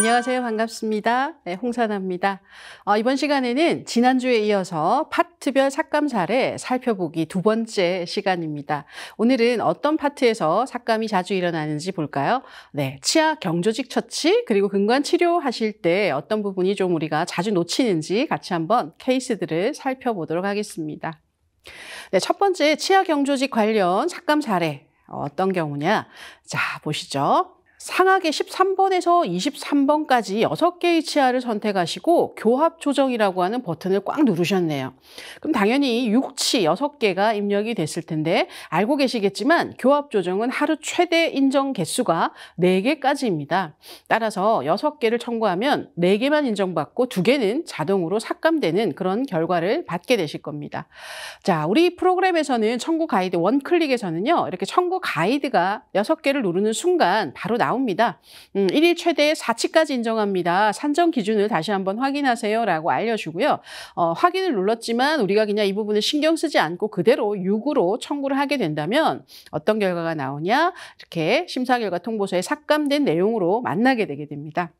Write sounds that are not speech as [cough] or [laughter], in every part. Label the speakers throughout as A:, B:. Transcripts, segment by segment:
A: 안녕하세요. 반갑습니다. 네, 홍사나입니다. 어, 이번 시간에는 지난주에 이어서 파트별 삭감사례 살펴보기 두 번째 시간입니다. 오늘은 어떤 파트에서 삭감이 자주 일어나는지 볼까요? 네, 치아 경조직 처치 그리고 근관 치료하실 때 어떤 부분이 좀 우리가 자주 놓치는지 같이 한번 케이스들을 살펴보도록 하겠습니다. 네, 첫 번째 치아 경조직 관련 삭감 사례 어, 어떤 경우냐? 자, 보시죠. 상하계 13번에서 23번까지 6개의 치아를 선택하시고 교합 조정이라고 하는 버튼을 꽉 누르셨네요. 그럼 당연히 6치 6개가 입력이 됐을 텐데 알고 계시겠지만 교합 조정은 하루 최대 인정 개수가 4개까지입니다. 따라서 6개를 청구하면 4개만 인정받고 2개는 자동으로 삭감되는 그런 결과를 받게 되실 겁니다. 자, 우리 프로그램에서는 청구 가이드 원클릭에서는요. 이렇게 청구 가이드가 6개를 누르는 순간 바로 나 나옵니다. 음, 1일 최대 4치까지 인정합니다. 산정 기준을 다시 한번 확인하세요. 라고 알려주고요. 어, 확인을 눌렀지만 우리가 그냥 이 부분을 신경 쓰지 않고 그대로 6으로 청구를 하게 된다면 어떤 결과가 나오냐 이렇게 심사 결과 통보서에 삭감된 내용으로 만나게 되게 됩니다.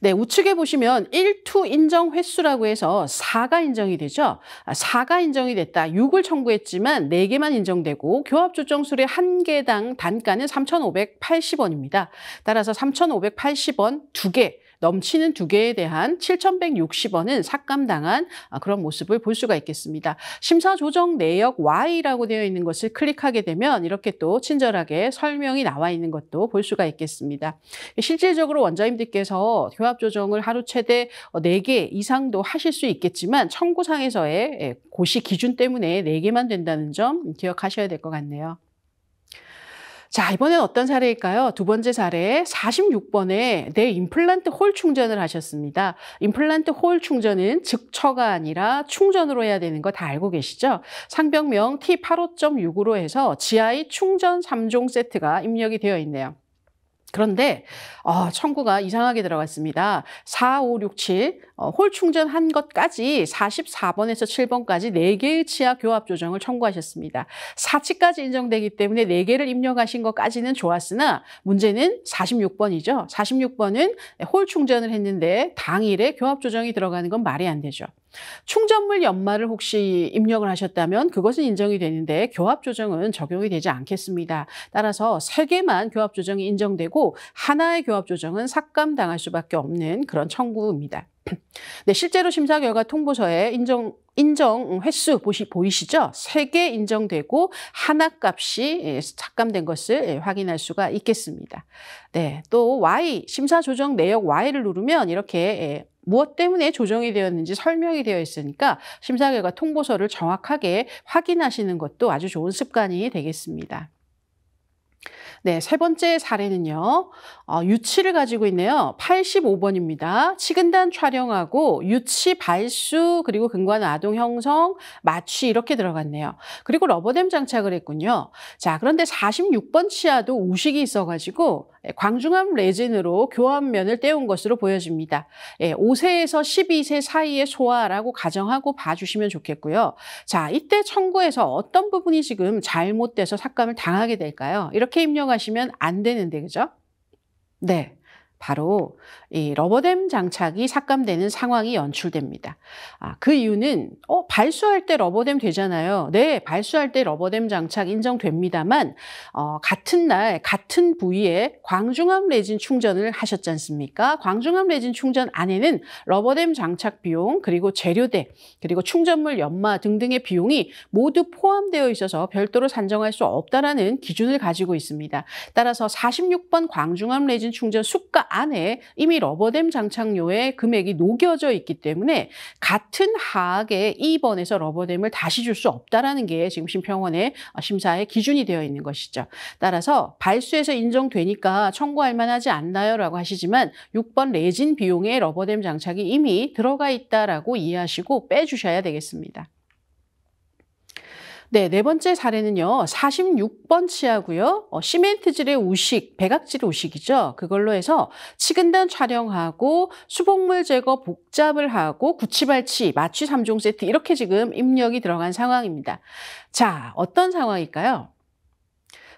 A: 네, 우측에 보시면 1 2 인정 횟수라고 해서 4가 인정이 되죠. 4가 아, 인정이 됐다. 6을 청구했지만 4개만 인정되고 교합 조정술의 한 개당 단가는 3,580원입니다. 따라서 3,580원 2개 넘치는 두 개에 대한 7,160원은 삭감당한 아, 그런 모습을 볼 수가 있겠습니다. 심사 조정 내역 Y라고 되어 있는 것을 클릭하게 되면 이렇게 또 친절하게 설명이 나와 있는 것도 볼 수가 있겠습니다. 실질적으로 원자님들께서 교합 조정을 하루 최대 4개 어, 이상도 하실 수 있겠지만 청구상에서의 예, 고시 기준 때문에 4개만 된다는 점 기억하셔야 될 것 같네요. 자, 이번엔 어떤 사례일까요? 두 번째 사례 46번에 내 임플란트 홀 충전을 하셨습니다. 임플란트 홀 충전은 즉처가 아니라 충전으로 해야 되는 거 다 알고 계시죠? 상병명 T85.6으로 해서 GI 충전 3종 세트가 입력이 되어 있네요. 그런데 어, 청구가 이상하게 들어갔습니다. 4, 5, 6, 7, 어, 홀 충전한 것까지 44번에서 7번까지 4개의 치아 교합 조정을 청구하셨습니다. 4치까지 인정되기 때문에 4개를 입력하신 것까지는 좋았으나 문제는 46번이죠. 46번은 홀 충전을 했는데 당일에 교합 조정이 들어가는 건 말이 안 되죠. 충전물 연말을 혹시 입력을 하셨다면 그것은 인정이 되는데 교합 조정은 적용이 되지 않겠습니다. 따라서 세 개만 교합 조정이 인정되고 하나의 교합 조정은 삭감당할 수밖에 없는 그런 청구입니다. [clears throat] 네, 실제로 심사 결과 통보서에 인정 인정 횟수 보시, 보이시죠? 세 개 인정되고 하나 값이 예, 삭감된 것을 예, 확인할 수가 있겠습니다. 네, 또 Y 심사 조정 내역 Y를 누르면 이렇게 예, 무엇 때문에 조정이 되었는지 설명이 되어 있으니까 심사 결과 통보서를 정확하게 확인하시는 것도 아주 좋은 습관이 되겠습니다. 네, 세 번째 사례는요. 어, 유치를 가지고 있네요. 85번입니다. 치근단 촬영하고 유치 발수 그리고 근관 아동 형성 마취 이렇게 들어갔네요. 그리고 러버댐 장착을 했군요. 자, 그런데 46번 치아도 우식이 있어가지고 예, 광중암 레진으로 교환면을 떼운 것으로 보여집니다. 예, 5세에서 12세 사이의 소아라고 가정하고 봐주시면 좋겠고요. 자, 이때 청구에서 어떤 부분이 지금 잘못돼서 삭감을 당하게 될까요? 이렇게 입력하 하시면 안 되는데, 그죠? 네. 바로 이 러버댐 장착이 삭감되는 상황이 연출됩니다. 아, 그 이유는 어, 발수할 때 러버댐 되잖아요. 네, 발수할 때 러버댐 장착 인정됩니다만 어, 같은 날 같은 부위에 광중암 레진 충전을 하셨지 않습니까? 광중암 레진 충전 안에는 러버댐 장착 비용 그리고 재료대 그리고 충전물 연마 등등의 비용이 모두 포함되어 있어서 별도로 산정할 수 없다라는 기준을 가지고 있습니다. 따라서 46번 광중암 레진 충전 수가 안에 이미 러버댐 장착료의 금액이 녹여져 있기 때문에 같은 하악에 2번에서 러버댐을 다시 줄 수 없다라는 게 지금 심평원의 어, 심사의 기준이 되어 있는 것이죠. 따라서 발수에서 인정되니까 청구할 만하지 않나요라고 하시지만 6번 레진 비용에 러버댐 장착이 이미 들어가 있다라고 이해하시고 빼주셔야 되겠습니다. 네, 네 번째 사례는요. 46번 치하고요. 어, 시멘트질의 우식, 백악질 우식이죠. 그걸로 해서 치근단 촬영하고 수복물 제거 복잡을 하고 구치발치, 마취 3종 세트 이렇게 지금 입력이 들어간 상황입니다. 자, 어떤 상황일까요?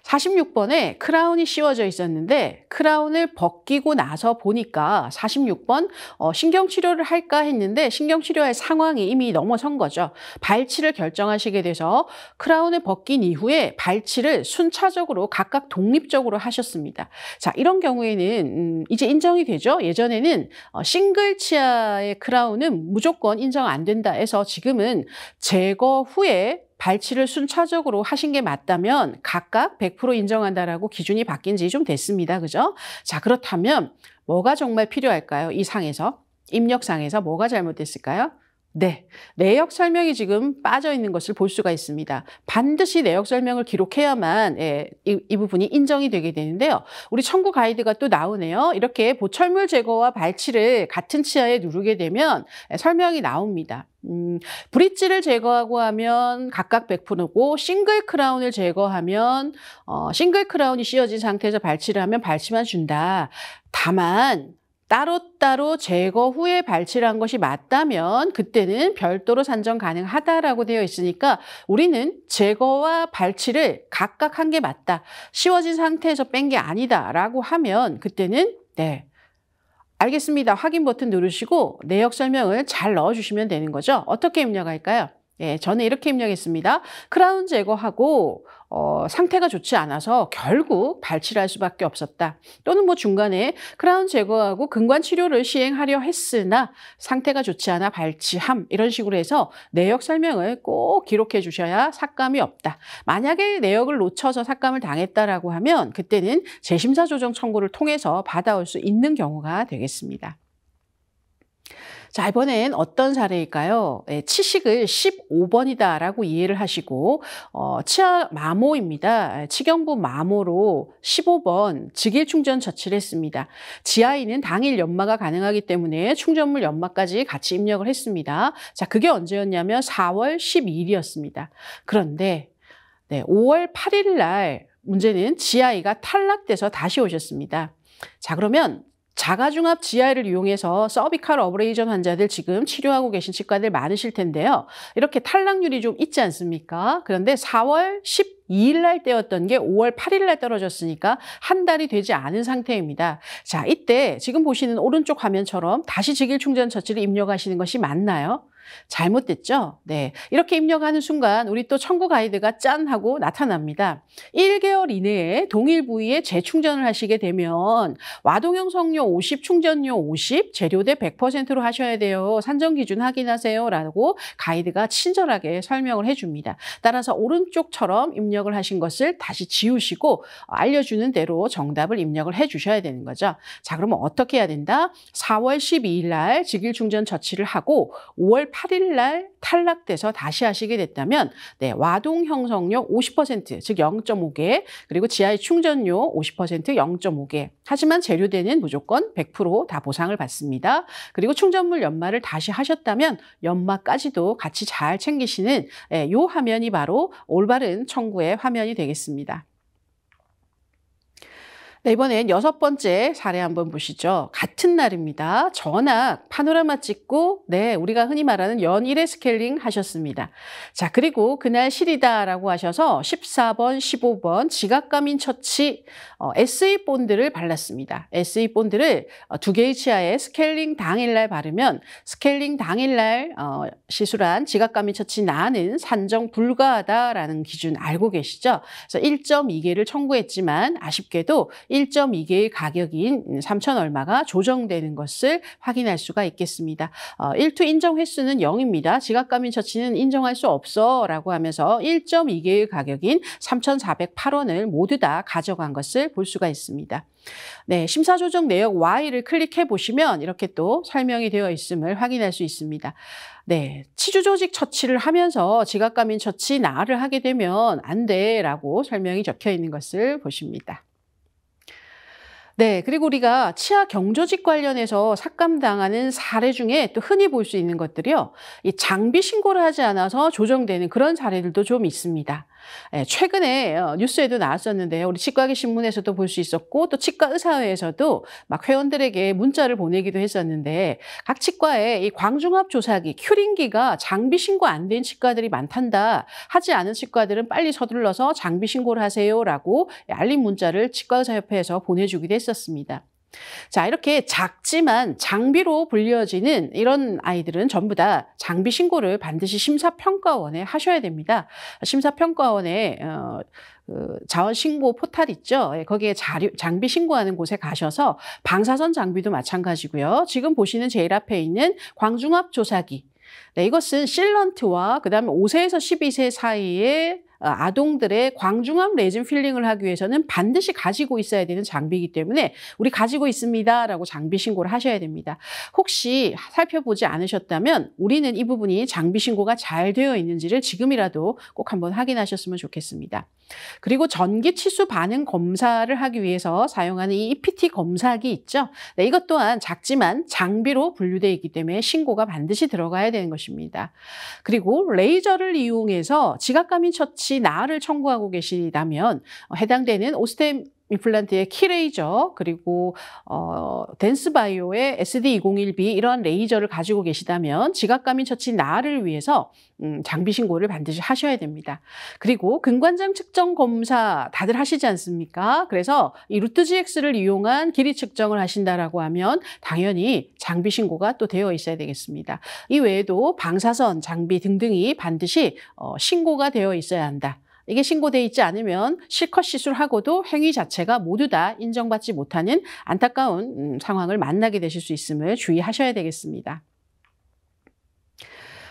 A: 46번에 크라운이 씌워져 있었는데 크라운을 벗기고 나서 보니까 46번 어, 신경치료를 할까 했는데 신경치료의 상황이 이미 넘어선 거죠. 발치를 결정하시게 돼서 크라운을 벗긴 이후에 발치를 순차적으로 각각 독립적으로 하셨습니다. 자 이런 경우에는 음, 이제 인정이 되죠. 예전에는 어, 싱글 치아의 크라운은 무조건 인정 안 된다 해서 지금은 제거 후에 발치를 순차적으로 하신 게 맞다면 각각 100% 인정한다라고 기준이 바뀐 지 좀 됐습니다. 그죠? 자, 그렇다면 뭐가 정말 필요할까요? 이 상에서. 입력상에서 뭐가 잘못됐을까요? 네, 내역 설명이 지금 빠져 있는 것을 볼 수가 있습니다. 반드시 내역 설명을 기록해야만 예, 이, 이, 부분이 인정이 되게 되는데요. 우리 청구 가이드가 또 나오네요. 이렇게 보철물 제거와 발치를 같은 치아에 누르게 되면 예, 설명이 나옵니다. 음, 브릿지를 제거하고 하면 각각 100%고 싱글 크라운을 제거하면 어, 싱글 크라운이 씌어진 상태에서 발치를 하면 발치만 준다. 다만 따로따로 제거 후에 발치한 를 것이 맞다면 그때는 별도로 산정 가능하다라고 되어 있으니까 우리는 제거와 발치를 각각 한 게 맞다. 씌워진 상태에서 뺀 게 아니다라고 하면 그때는 네. 알겠습니다. 확인 버튼 누르시고 내역 설명을 잘 넣어주시면 되는 거죠. 어떻게 입력할까요? 예, 저는 이렇게 입력했습니다. 크라운 제거하고 어, 상태가 좋지 않아서 결국 발치를 할 수밖에 없었다. 또는 뭐 중간에 크라운 제거하고 근관 치료를 시행하려 했으나 상태가 좋지 않아 발치함 이런 식으로 해서 내역 설명을 꼭 기록해 주셔야 삭감이 없다. 만약에 내역을 놓쳐서 삭감을 당했다라고 하면 그때는 재심사 조정 청구를 통해서 받아올 수 있는 경우가 되겠습니다. 자, 이번엔 어떤 사례일까요? 네, 치식을 15번이다라고 이해를 하시고, 어, 치아 마모입니다. 예, 치경부 마모로 15번 직일 충전 처치를 했습니다. 지아이는 당일 연마가 가능하기 때문에 충전물 연마까지 같이 입력을 했습니다. 자, 그게 언제였냐면 4월 12일이었습니다. 그런데 네, 5월 8일 날 문제는 지아이가 탈락돼서 다시 오셨습니다. 자, 그러면 자가중압 GI를 이용해서 서비칼 어브레이전 환자들 지금 치료하고 계신 치과들 많으실 텐데요. 이렇게 탈락률이 좀 있지 않습니까? 그런데 4월 1 2일날 때였던 게 5월 8일날 떨어졌으니까 한 달이 되지 않은 상태입니다. 자, 이때 지금 보시는 오른쪽 화면처럼 다시 직일 충전 처치를 입력하시는 것이 맞나요? 잘못됐죠? 네. 이렇게 입력하는 순간 우리 또 청구 가이드가 짠 하고 나타납니다. 1개월 이내에 동일 부위에 재충전을 하시게 되면 와동형 성료 50, 충전료 50, 재료대 100%로 하셔야 돼요. 산정 기준 확인하세요. 라고 가이드가 친절하게 설명을 해줍니다. 따라서 오른쪽처럼 입력을 하신 것을 다시 지우시고 알려주는 대로 정답을 입력을 해주셔야 되는 거죠. 자, 그러면 어떻게 해야 된다? 4월 12일 날 직일 충전 처치를 하고 5월 8일 8일 날 탈락돼서 다시 하시게 됐다면 네, 와동 형성료 50%즉 0.5개 그리고 지하의 충전료 50% 0.5개 하지만 재료대는 무조건 100%다 보상을 받습니다. 그리고 충전물 연마를 다시 하셨다면 연마까지도 같이 잘 챙기시는 예, 요 화면이 바로 올바른 청구의 화면이 되겠습니다. 네, 이번엔 여섯 번째 사례 한번 보시죠. 같은 날입니다. 전학, 파노라마 찍고, 네, 우리가 흔히 말하는 연일의 스케일링 하셨습니다. 자, 그리고 그날 실이다라고 하셔서 14번, 15번 지각감인 처치 어, SE 본드를 발랐습니다. SE 본드를 어, 두 개의 치아에 스케일링 당일날 바르면 스케일링 당일날 어, 시술한 지각감인 처치 나는 산정 불가하다라는 기준 알고 계시죠? 그래서 1.2개를 청구했지만 아쉽게도 1.2개의 가격인 3천 얼마가 조정되는 것을 확인할 수가 있겠습니다. 어, 1투 인정 횟수는 0입니다. 지각감인 처치는 인정할 수 없어 라고 하면서 1.2개의 가격인 3,408원을 모두 다 가져간 것을 볼 수가 있습니다. 네, 심사조정 내역 Y를 클릭해 보시면 이렇게 또 설명이 되어 있음을 확인할 수 있습니다. 네, 치주조직 처치를 하면서 지각감인 처치 나를 하게 되면 안 돼라고 설명이 적혀 있는 것을 보십니다. 네, 그리고 우리가 치아 경조직 관련해서 삭감당하는 사례 중에 또 흔히 볼 수 있는 것들이요. 이 장비 신고를 하지 않아서 조정되는 그런 사례들도 좀 있습니다. 예, 최근에 어, 뉴스에도 나왔었는데요. 우리 치과계 신문에서도 볼 수 있었고 또 치과 의사회에서도 막 회원들에게 문자를 보내기도 했었는데 각 치과에 이 광중합 조사기 큐링기가 장비 신고 안 된 치과들이 많단다. 하지 않은 치과들은 빨리 서둘러서 장비 신고를 하세요라고 알림 문자를 치과의사협회에서 보내주기도 했었습니다. 자, 이렇게 작지만 장비로 불려지는 이런 아이들은 전부 다 장비 신고를 반드시 심사평가원에 하셔야 됩니다. 심사평가원에 어, 그 자원 신고 포탈 있죠. 예, 거기에 자료, 장비 신고하는 곳에 가셔서 방사선 장비도 마찬가지고요. 지금 보시는 제일 앞에 있는 광중압 조사기. 네, 이것은 실런트와 그다음에 5세에서 12세 사이에 어, 아동들의 광중암 레진 필링을 하기 위해서는 반드시 가지고 있어야 되는 장비이기 때문에 우리 가지고 있습니다라고 장비 신고를 하셔야 됩니다. 혹시 살펴보지 않으셨다면 우리는 이 부분이 장비 신고가 잘 되어 있는지를 지금이라도 꼭 한번 확인하셨으면 좋겠습니다. 그리고 전기 치수 반응 검사를 하기 위해서 사용하는 이 EPT 검사기 있죠. 네, 이것 또한 작지만 장비로 분류되어 있기 때문에 신고가 반드시 들어가야 되는 것입니다. 그리고 레이저를 이용해서 지각감인 처치 없이 나를 청구하고 계시다면 어, 해당되는 오스템 임플란트의 키레이저 그리고 어, 댄스바이오의 SD201B 이러한 레이저를 가지고 계시다면 지각감인 처치 나를 위해서 음, 장비 신고를 반드시 하셔야 됩니다. 그리고 근관장 측정 검사 다들 하시지 않습니까? 그래서 이 루트 GX를 이용한 길이 측정을 하신다라고 하면 당연히 장비 신고가 또 되어 있어야 되겠습니다. 이 외에도 방사선 장비 등등이 반드시 어, 신고가 되어 있어야 한다. 이게 신고돼 있지 않으면 실컷 시술하고도 행위 자체가 모두 다 인정받지 못하는 안타까운 음, 상황을 만나게 되실 수 있음을 주의하셔야 되겠습니다.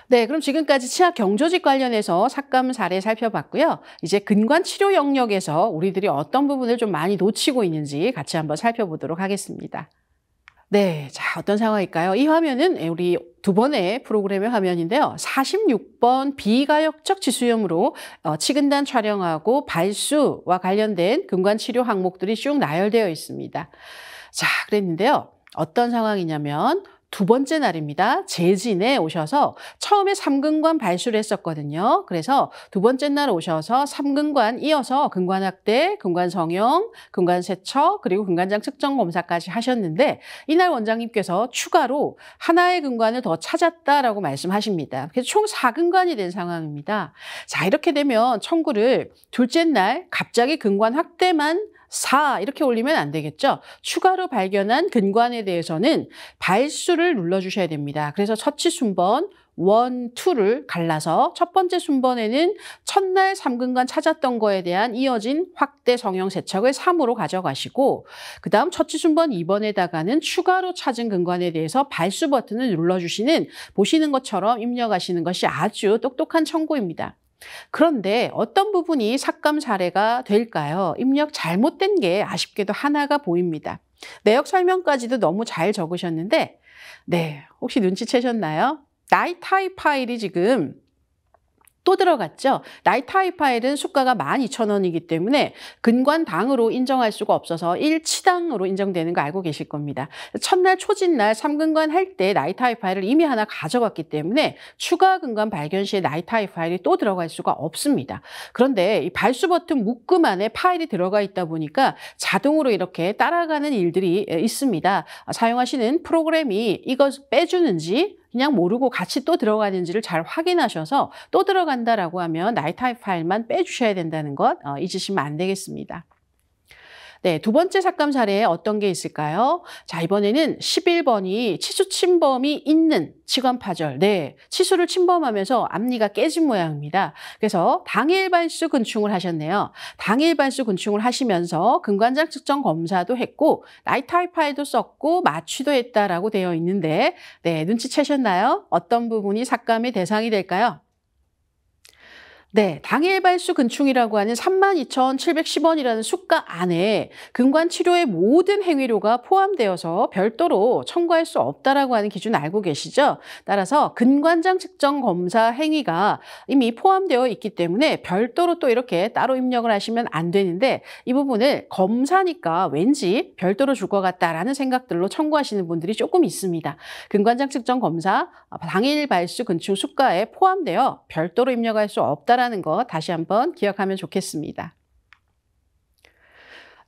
A: 네, 그럼 지금까지 치아 경조직 관련해서 삭감 사례 살펴봤고요. 이제 근관 치료 영역에서 우리들이 어떤 부분을 좀 많이 놓치고 있는지 같이 한번 살펴보도록 하겠습니다. 네, 자 어떤 상황일까요? 이 화면은 예, 우리 두 번의 프로그램의 화면인데요. 46번 비가역적 지수염으로 어, 치근단 촬영하고 발수와 관련된 금관치료 항목들이 쭉 나열되어 있습니다. 자, 그랬는데요. 어떤 상황이냐면 두 번째 날입니다. 제진에 오셔서 처음에 삼근관 발수를 했었거든요. 그래서 두 번째 날 오셔서 삼근관 이어서 근관학대, 근관성형, 근관세척, 그리고 근관장 측정 검사까지 하셨는데 이날 원장님께서 추가로 하나의 근관을 더 찾았다라고 말씀하십니다. 그래서 총4근관이된 상황입니다. 자, 이렇게 되면 청구를 둘째 날 갑자기 근관 학대만 4 이렇게 올리면 안 되겠죠. 추가로 발견한 근관에 대해서는 발수를 눌러주셔야 됩니다. 그래서 처치 순번 1, 2를 갈라서 첫 번째 순번에는 첫날 3근관 찾았던 거에 대한 이어진 확대 성형 세척을 3으로 가져가시고 그 다음 처치 순번 2번에다가는 추가로 찾은 근관에 대해서 발수 버튼을 눌러주시는 보시는 것처럼 입력하시는 것이 아주 똑똑한 청구입니다. 그런데 어떤 부분이 삭감 사례가 될까요? 입력 잘못된 게 아쉽게도 하나가 보입니다. 내역 설명까지도 너무 잘 적으셨는데, 네, 혹시 눈치채셨나요? 나이 타입 파일이 지금 또 들어갔죠. 나이타이 파일은 수가가 12,000원이기 때문에 근관 당으로 인정할 수가 없어서 일치당으로 인정되는 거 알고 계실 겁니다. 첫날 초진날 3근관 할 때 나이타이 파일을 이미 하나 가져갔기 때문에 추가 근관 발견 시에 나이타이 파일이 또 들어갈 수가 없습니다. 그런데 이 발수 버튼 묶음 안에 파일이 들어가 있다 보니까 자동으로 이렇게 따라가는 일들이 있습니다. 아, 사용하시는 프로그램이 이것 빼주는지 그냥 모르고 같이 또 들어가는지를 잘 확인하셔서 또 들어간다라고 하면 나이 타입 파일만 빼주셔야 된다는 것 어, 잊으시면 안 되겠습니다. 네, 두 번째 삭감 사례에 어떤 게 있을까요? 자, 이번에는 11번이 치수 침범이 있는 치관 파절. 네, 치수를 침범하면서 앞니가 깨진 모양입니다. 그래서 당일 발수 근충을 하셨네요. 당일 발수 근충을 하시면서 근관장 측정 검사도 했고 나이타이파이도 썼고 마취도 했다라고 되어 있는데 네, 눈치채셨나요? 어떤 부분이 삭감의 대상이 될까요? 네, 당일발수 근충이라고 하는 32,710원이라는 수가 안에 근관 치료의 모든 행위료가 포함되어서 별도로 청구할 수 없다라고 하는 기준 알고 계시죠? 따라서 근관장 측정 검사 행위가 이미 포함되어 있기 때문에 별도로 또 이렇게 따로 입력을 하시면 안 되는데 이 부분을 검사니까 왠지 별도로 줄 것 같다라는 생각들로 청구하시는 분들이 조금 있습니다. 근관장 측정 검사 당일발수 근충 수가에 포함되어 별도로 입력할 수 없다 있다라는 거 다시 한번 기억하면 좋겠습니다.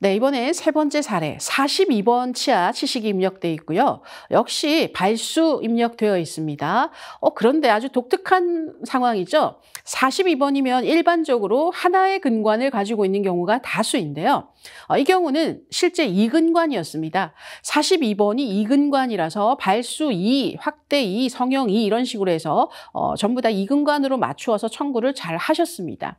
A: 네, 이번에세 번째 사례 42번 치아 치식이 입력되어 있고요. 역시 발수 입력되어 있습니다. 어, 그런데 아주 독특한 상황이죠. 42번이면 일반적으로 하나의 근관을 가지고 있는 경우가 다수인데요. 어, 이 경우는 실제 이근관이었습니다. 42번이 이근관이라서 발수 2, 확대 2, 성형 2 이런 식으로 해서 어, 전부 다 이근관으로 맞추어서 청구를 잘 하셨습니다.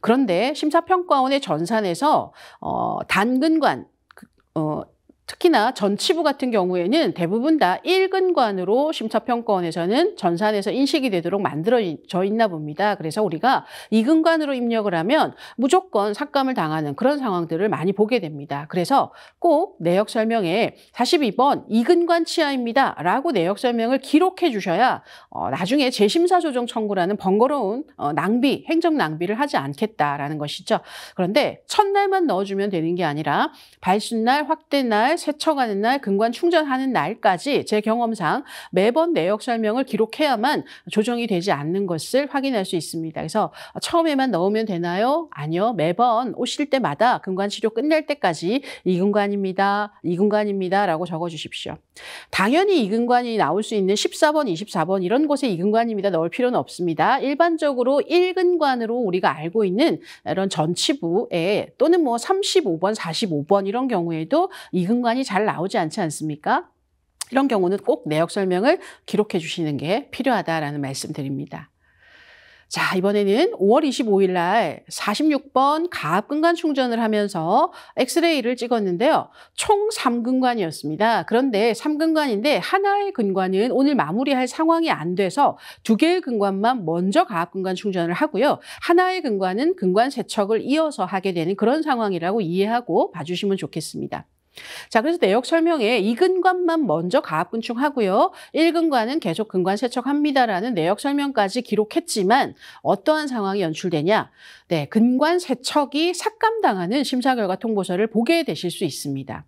A: 그런데 심사평가원의 전산에서 어, 단근관 그, 어, 특히나 전치부 같은 경우에는 대부분 다 1근관으로 심사평가원에서는 전산에서 인식이 되도록 만들어져 있나 봅니다. 그래서 우리가 2근관으로 입력을 하면 무조건 삭감을 당하는 그런 상황들을 많이 보게 됩니다. 그래서 꼭 내역 설명에 42번 2근관 치아입니다. 라고 내역 설명을 기록해 주셔야 어, 나중에 재심사 조정 청구라는 번거로운 어, 낭비, 행정 낭비를 하지 않겠다라는 것이죠. 그런데 첫날만 넣어주면 되는 게 아니라 발신날 확대날, 날, 세척하는 날, 근관 충전하는 날까지 제 경험상 매번 내역 설명을 기록해야만 조정이 되지 않는 것을 확인할 수 있습니다. 그래서 처음에만 넣으면 되나요? 아니요. 매번 오실 때마다 근관 치료 끝날 때까지 이 근관입니다. 이 근관입니다. 라고 적어 주십시오. 당연히 이 근관이 나올 수 있는 14번, 24번 이런 곳에 이 근관입니다. 넣을 필요는 없습니다. 일반적으로 1근관으로 우리가 알고 있는 이런 전치부에 또는 뭐 35번, 45번 이런 경우에도 이 근관 연관이 잘 나오지 않지 않습니까? 이런 경우는 꼭 내역 설명을 기록해 주시는 게 필요하다라는 말씀드립니다. 자, 이번에는 5월 25일 날 46번 가압근간 충전을 하면서 엑스레이를 찍었는데요. 총 3근관이었습니다. 그런데 3근관인데 하나의 근관은 오늘 마무리할 상황이 안 돼서 두 개의 근관만 먼저 가압근간 충전을 하고요. 하나의 근관은 근관 세척을 이어서 하게 되는 그런 상황이라고 이해하고 봐주시면 좋겠습니다. 자, 그래서 내역 설명에 2근관만 먼저 가압분충하고요. 1근관은 계속 근관 세척합니다라는 내역 설명까지 기록했지만 어떠한 상황이 연출되냐? 네, 근관 세척이 삭감당하는 심사 결과 통보서를 보게 되실 수 있습니다.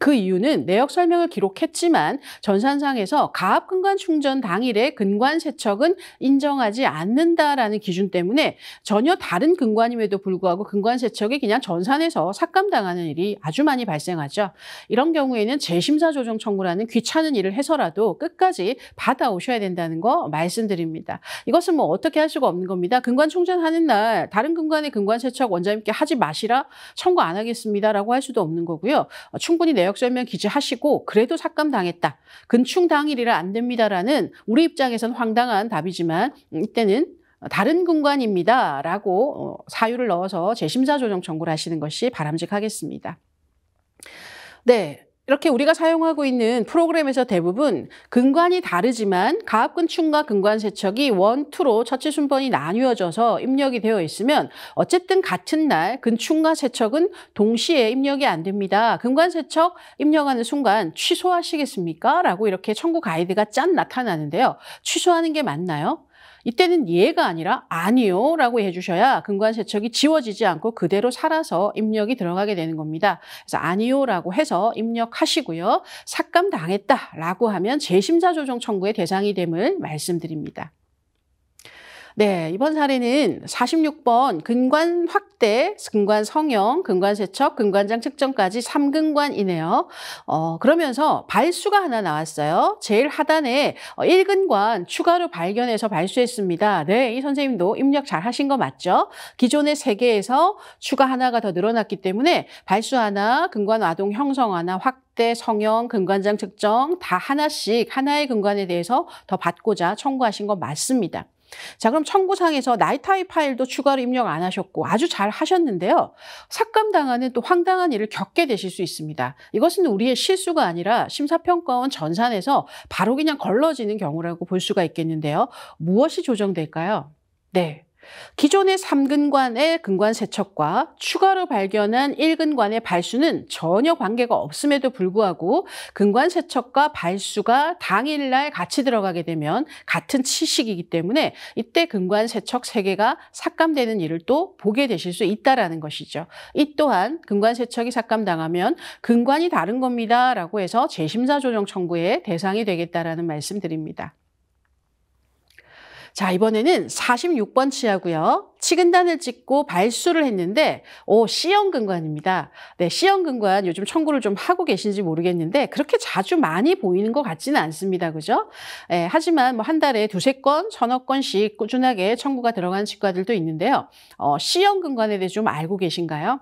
A: 그 이유는 내역 설명을 기록했지만 전산상에서 가압근관 충전 당일에 근관 세척은 인정하지 않는다라는 기준 때문에 전혀 다른 근관임에도 불구하고 근관 세척이 그냥 전산에서 삭감당하는 일이 아주 많이 발생하죠. 이런 경우에는 재심사 조정 청구라는 귀찮은 일을 해서라도 끝까지 받아오셔야 된다는 거 말씀드립니다. 이것은 뭐 어떻게 할 수가 없는 겁니다. 근관 충전하는 날 다른 근관의 근관 세척 원장님께 하지 마시라 청구 안 하겠습니다라고 할 수도 없는 거고요. 충분히 내역 자역설명 기재하시고 그래도 삭감당했다. 근충 당일이라 안 됩니다라는 우리 입장에선 황당한 답이지만 이때는 다른 군관입니다. 라고 어, 사유를 넣어서 재심사 조정 청구를 하시는 것이 바람직하겠습니다. 네. 이렇게 우리가 사용하고 있는 프로그램에서 대부분 근관이 다르지만 가압근충과 근관세척이 원투로 처치 순번이 나뉘어져서 입력이 되어 있으면 어쨌든 같은 날 근충과 세척은 동시에 입력이 안 됩니다. 근관세척 입력하는 순간 취소하시겠습니까? 라고 이렇게 청구 가이드가 짠 나타나는데요. 취소하는 게 맞나요? 이때는 예가 아니라 아니요 라고 해주셔야 근관 세척이 지워지지 않고 그대로 살아서 입력이 들어가게 되는 겁니다. 그래서 아니요 라고 해서 입력하시고요. 삭감당했다 라고 하면 재심사 조정 청구의 대상이 됨을 말씀드립니다. 네, 이번 사례는 46번 근관 확대, 근관 성형, 근관 세척, 근관장 측정까지 3근관이네요. 어, 그러면서 발수가 하나 나왔어요. 제일 하단에 1근관 어, 추가로 발견해서 발수했습니다. 네, 이 선생님도 입력 잘 하신 거 맞죠? 기존의 3개에서 추가 하나가 더 늘어났기 때문에 발수 하나, 근관 아동 형성 하나, 확대 성형, 근관장 측정 다 하나씩 하나의 근관에 대해서 더 받고자 청구하신 건 맞습니다. 자, 그럼 청구상에서 나이타이 파일도 추가로 입력 안 하셨고 아주 잘 하셨는데요. 삭감당하는 또 황당한 일을 겪게 되실 수 있습니다. 이것은 우리의 실수가 아니라 심사평가원 전산에서 바로 그냥 걸러지는 경우라고 볼 수가 있겠는데요. 무엇이 조정될까요? 네. 기존의 3근관의 근관 세척과 추가로 발견한 1근관의 발수는 전혀 관계가 없음에도 불구하고 근관 세척과 발수가 당일날 같이 들어가게 되면 같은 치식이기 때문에 이때 근관 세척 3개가 삭감되는 일을 또 보게 되실 수 있다라는 것이죠. 이 또한 근관 세척이 삭감당하면 근관이 다른 겁니다라고 해서 재심사 조정 청구의 대상이 되겠다라는 말씀드립니다. 자, 이번에는 46번 치하고요. 치근단을 찍고 발수를 했는데 오 C형근관입니다. 네, C형근관 요즘 청구를 좀 하고 계신지 모르겠는데 그렇게 자주 많이 보이는 것 같지는 않습니다. 그죠? 예, 하지만 뭐 한 달에 두세 건, 서너 건씩 꾸준하게 청구가 들어간 치과들도 있는데요. 어, C형근관에 대해 좀 알고 계신가요?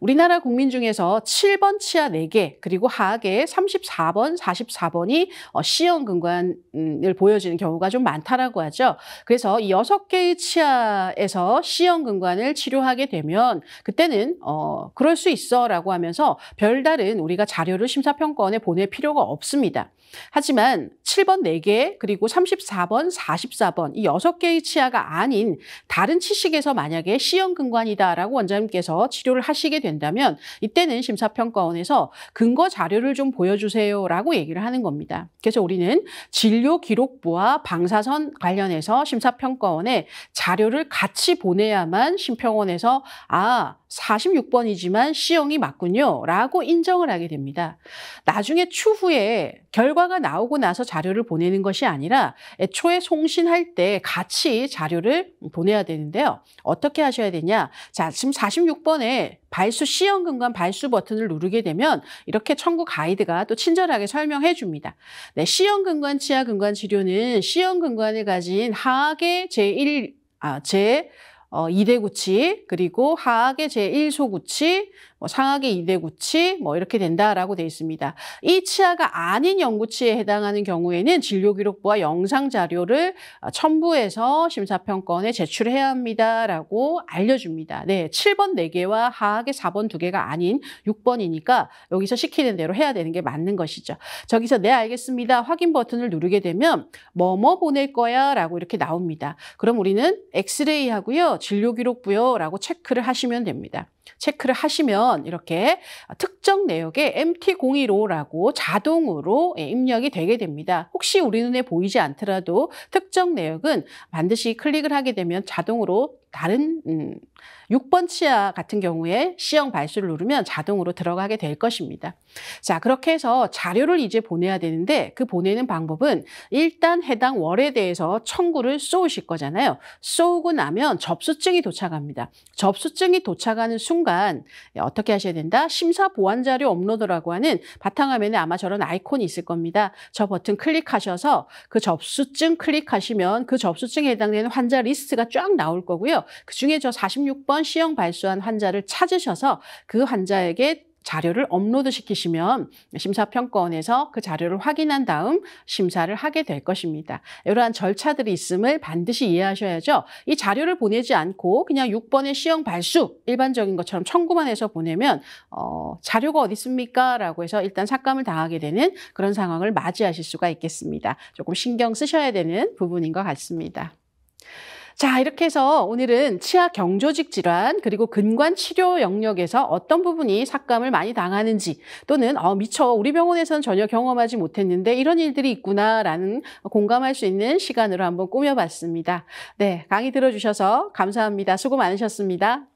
A: 우리나라 국민 중에서 7번 치아 4개 그리고 하악의 34번, 44번이 시험 근관을 보여지는 경우가 좀 많다라고 하죠. 그래서 이 6개의 치아에서 시험 근관을 치료하게 되면 그때는 어 그럴 수 있어라고 하면서 별다른 우리가 자료를 심사평가원에 보낼 필요가 없습니다. 하지만 7번 4개 그리고 34번, 44번 이 6개의 치아가 아닌 다른 치식에서 만약에 시험 근관이다라고 원장님께서 치료를 하시 하시게 된다면 이때는 심사평가원에서 근거 자료를 좀 보여주세요라고 얘기를 하는 겁니다. 그래서 우리는 진료 기록부와 방사선 관련해서 심사평가원에 자료를 같이 보내야만 심평원에서 아 46번이지만 C형이 맞군요. 라고 인정을 하게 됩니다. 나중에 추후에 결과가 나오고 나서 자료를 보내는 것이 아니라 애초에 송신할 때 같이 자료를 보내야 되는데요. 어떻게 하셔야 되냐. 자, 지금 46번에 발수 C형근과 발수 버튼을 누르게 되면 이렇게 청구 가이드가 또 친절하게 설명해 줍니다. 네, C형근관 치아근관 치료는 C형근관을 가진 하악의 제1, 아, 제 어, 2대 구치, 그리고 하악의 제1소구치, 뭐 상하계 이대구치 뭐 이렇게 된다라고 돼 있습니다. 이 치아가 아닌 영구치에 해당하는 경우에는 진료 기록부와 영상 자료를 어, 첨부해서 심사평가원에 제출해야 합니다라고 알려줍니다. 네, 7번 4개와 하학의 4번 2개가 아닌 6번이니까 여기서 시키는 대로 해야 되는 게 맞는 것이죠. 저기서 네 알겠습니다. 확인 버튼을 누르게 되면 뭐뭐 보낼 거야 라고 이렇게 나옵니다. 그럼 우리는 엑스레이 하고요. 진료 기록부요 라고 체크를 하시면 됩니다. 체크를 하시면 이렇게 특정 내역에 MT015라고 자동으로 예, 입력이 되게 됩니다. 혹시 우리 눈에 보이지 않더라도 특정 내역은 반드시 클릭을 하게 되면 자동으로 다른 음, 6번 치아 같은 경우에 시형 발수를 누르면 자동으로 들어가게 될 것입니다. 자 그렇게 해서 자료를 이제 보내야 되는데 그 보내는 방법은 일단 해당 월에 대해서 청구를 쏘으실 거잖아요. 쏘고 나면 접수증이 도착합니다. 접수증이 도착하는 순간 어떻게 하셔야 된다? 심사 보완 자료 업로드라고 하는 바탕화면에 아마 저런 아이콘이 있을 겁니다. 저 버튼 클릭하셔서 그 접수증 클릭하시면 그 접수증에 해당되는 환자 리스트가 쫙 나올 거고요. 그중에 저 46번 시형 발수한 환자를 찾으셔서 그 환자에게 자료를 업로드 시키시면 심사평가원에서 그 자료를 확인한 다음 심사를 하게 될 것입니다. 이러한 절차들이 있음을 반드시 이해하셔야죠. 이 자료를 보내지 않고 그냥 6번의 시형 발수 일반적인 것처럼 청구만 해서 보내면 어, 자료가 어디 있습니까? 라고 해서 일단 삭감을 당하게 되는 그런 상황을 맞이하실 수가 있겠습니다. 조금 신경 쓰셔야 되는 부분인 것 같습니다. 자, 이렇게 해서 오늘은 치아 경조직 질환 그리고 근관 치료 영역에서 어떤 부분이 삭감을 많이 당하는지 또는 어, 미처 우리 병원에서는 전혀 경험하지 못했는데 이런 일들이 있구나라는 공감할 수 있는 시간으로 한번 꾸며봤습니다. 네, 강의 들어주셔서 감사합니다. 수고 많으셨습니다.